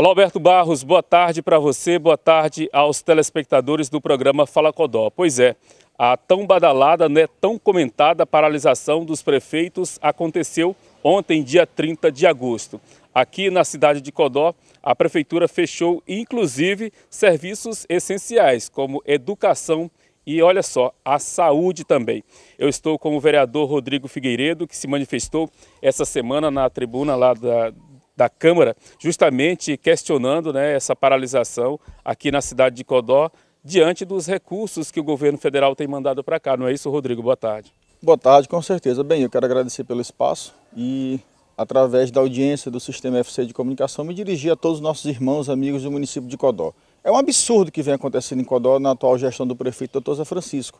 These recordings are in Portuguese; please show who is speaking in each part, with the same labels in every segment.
Speaker 1: Olá, Alberto Barros, boa tarde para você, boa tarde aos telespectadores do programa Fala Codó. Pois é, a tão badalada, né, tão comentada paralisação dos prefeitos aconteceu ontem, dia 30 de agosto. Aqui na cidade de Codó, a prefeitura fechou inclusive serviços essenciais, como educação e olha só, a saúde também. Eu estou com o vereador Rodrigo Figueiredo, que se manifestou essa semana na tribuna lá da, da Câmara, justamente questionando né, essa paralisação aqui na cidade de Codó, diante dos recursos que o governo federal tem
Speaker 2: mandado para cá. Não é isso, Rodrigo? Boa tarde. Boa tarde, com certeza. Bem, eu quero agradecer pelo espaço e, através da audiência do Sistema FC de Comunicação, me dirigir a todos os nossos irmãos amigos do município de Codó. É um absurdo que vem acontecendo em Codó na atual gestão do prefeito Dr. Zé Francisco.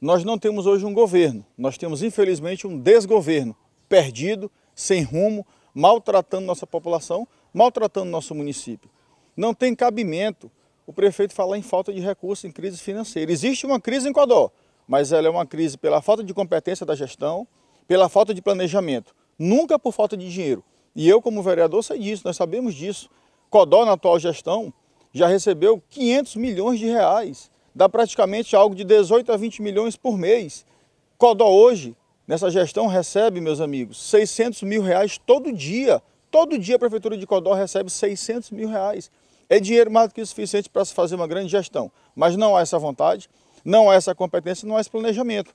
Speaker 2: Nós não temos hoje um governo, nós temos infelizmente um desgoverno, perdido, sem rumo, maltratando nossa população, maltratando nosso município. Não tem cabimento o prefeito falar em falta de recursos, em crise financeira. Existe uma crise em Codó, mas ela é uma crise pela falta de competência da gestão, pela falta de planejamento, nunca por falta de dinheiro. E eu, como vereador, sei disso, nós sabemos disso. Codó, na atual gestão, já recebeu 500 milhões de reais, dá praticamente algo de 18 a 20 milhões por mês. Codó hoje nessa gestão recebe, meus amigos, 600 mil reais todo dia. Todo dia a Prefeitura de Codó recebe 600 mil reais. É dinheiro mais do que o suficiente para se fazer uma grande gestão. Mas não há essa vontade, não há essa competência, não há esse planejamento.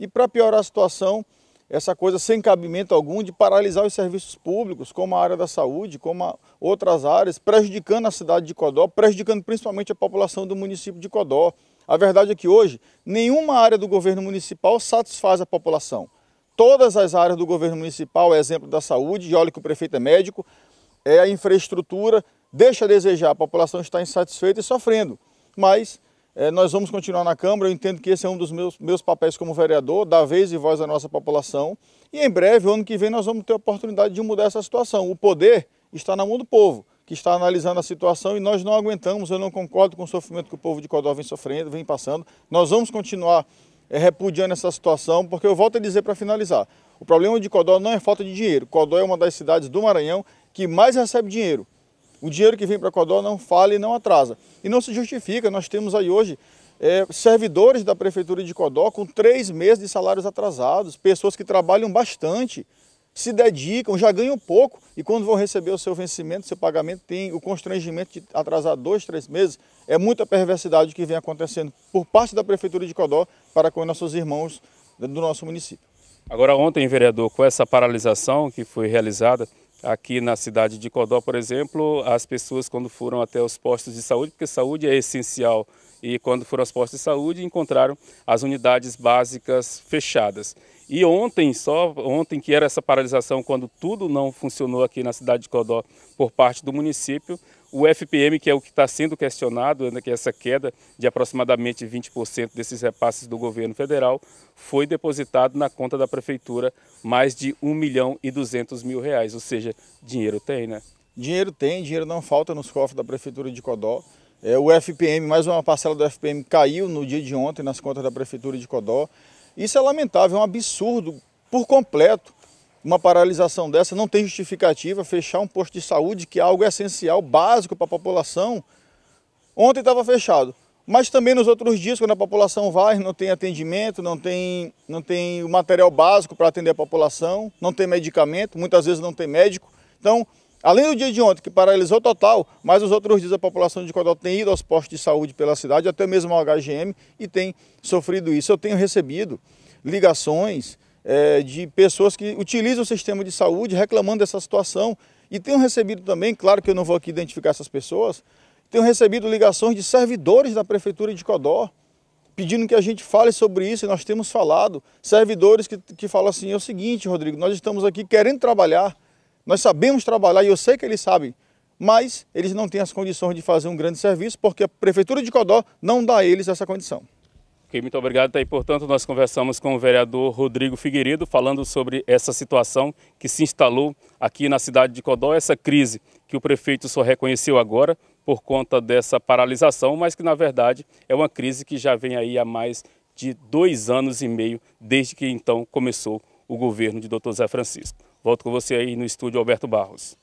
Speaker 2: E para piorar a situação, essa coisa sem cabimento algum de paralisar os serviços públicos, como a área da saúde, como outras áreas, prejudicando a cidade de Codó, prejudicando principalmente a população do município de Codó. A verdade é que hoje nenhuma área do governo municipal satisfaz a população. Todas as áreas do governo municipal, é exemplo da saúde, e olha que o prefeito é médico, é a infraestrutura, deixa a desejar, a população está insatisfeita e sofrendo. Mas é, nós vamos continuar na Câmara, eu entendo que esse é um dos meus, meus papéis como vereador, dar vez e voz à nossa população. E em breve, ano que vem, nós vamos ter a oportunidade de mudar essa situação. O poder está na mão do povo que está analisando a situação e nós não aguentamos, eu não concordo com o sofrimento que o povo de Codó vem sofrendo, vem passando. Nós vamos continuar é, repudiando essa situação, porque eu volto a dizer para finalizar, o problema de Codó não é falta de dinheiro. Codó é uma das cidades do Maranhão que mais recebe dinheiro. O dinheiro que vem para Codó não fala e não atrasa. E não se justifica, nós temos aí hoje é, servidores da Prefeitura de Codó com três meses de salários atrasados, pessoas que trabalham bastante, se dedicam, já ganham pouco e quando vão receber o seu vencimento, seu pagamento, tem o constrangimento de atrasar dois, três meses. É muita perversidade que vem acontecendo por parte da Prefeitura de Codó para com nossos irmãos do nosso município.
Speaker 1: Agora ontem, vereador, com essa paralisação que foi realizada aqui na cidade de Codó, por exemplo, as pessoas quando foram até os postos de saúde, porque saúde é essencial, e quando foram aos postos de saúde encontraram as unidades básicas fechadas. E ontem só, ontem que era essa paralisação, quando tudo não funcionou aqui na cidade de Codó por parte do município, o FPM, que é o que está sendo questionado, né, que é essa queda de aproximadamente 20% desses repasses do governo federal, foi depositado na conta da prefeitura mais
Speaker 2: de 1 milhão e 200 mil reais, ou seja, dinheiro tem, né? Dinheiro tem, dinheiro não falta nos cofres da prefeitura de Codó. É, o FPM, mais uma parcela do FPM caiu no dia de ontem nas contas da prefeitura de Codó. Isso é lamentável, é um absurdo por completo. Uma paralisação dessa não tem justificativa, fechar um posto de saúde, que é algo essencial, básico para a população. Ontem estava fechado, mas também nos outros dias, quando a população vai, não tem atendimento, não tem, não tem o material básico para atender a população, não tem medicamento, muitas vezes não tem médico. Então, Além do dia de ontem, que paralisou total, mas os outros dias a população de Codó tem ido aos postos de saúde pela cidade, até mesmo ao HGM, e tem sofrido isso. Eu tenho recebido ligações é, de pessoas que utilizam o sistema de saúde reclamando dessa situação. E tenho recebido também, claro que eu não vou aqui identificar essas pessoas, tenho recebido ligações de servidores da Prefeitura de Codó, pedindo que a gente fale sobre isso, e nós temos falado. Servidores que, que falam assim, é o seguinte, Rodrigo, nós estamos aqui querendo trabalhar, nós sabemos trabalhar e eu sei que eles sabem, mas eles não têm as condições de fazer um grande serviço porque a Prefeitura de Codó não dá a eles essa condição.
Speaker 1: Ok, muito obrigado, aí, Portanto, nós conversamos com o vereador Rodrigo Figueiredo falando sobre essa situação que se instalou aqui na cidade de Codó, essa crise que o prefeito só reconheceu agora por conta dessa paralisação, mas que na verdade é uma crise que já vem aí há mais de dois anos e meio, desde que então começou o governo de Dr. Zé Francisco. Volto com você aí no estúdio Alberto Barros.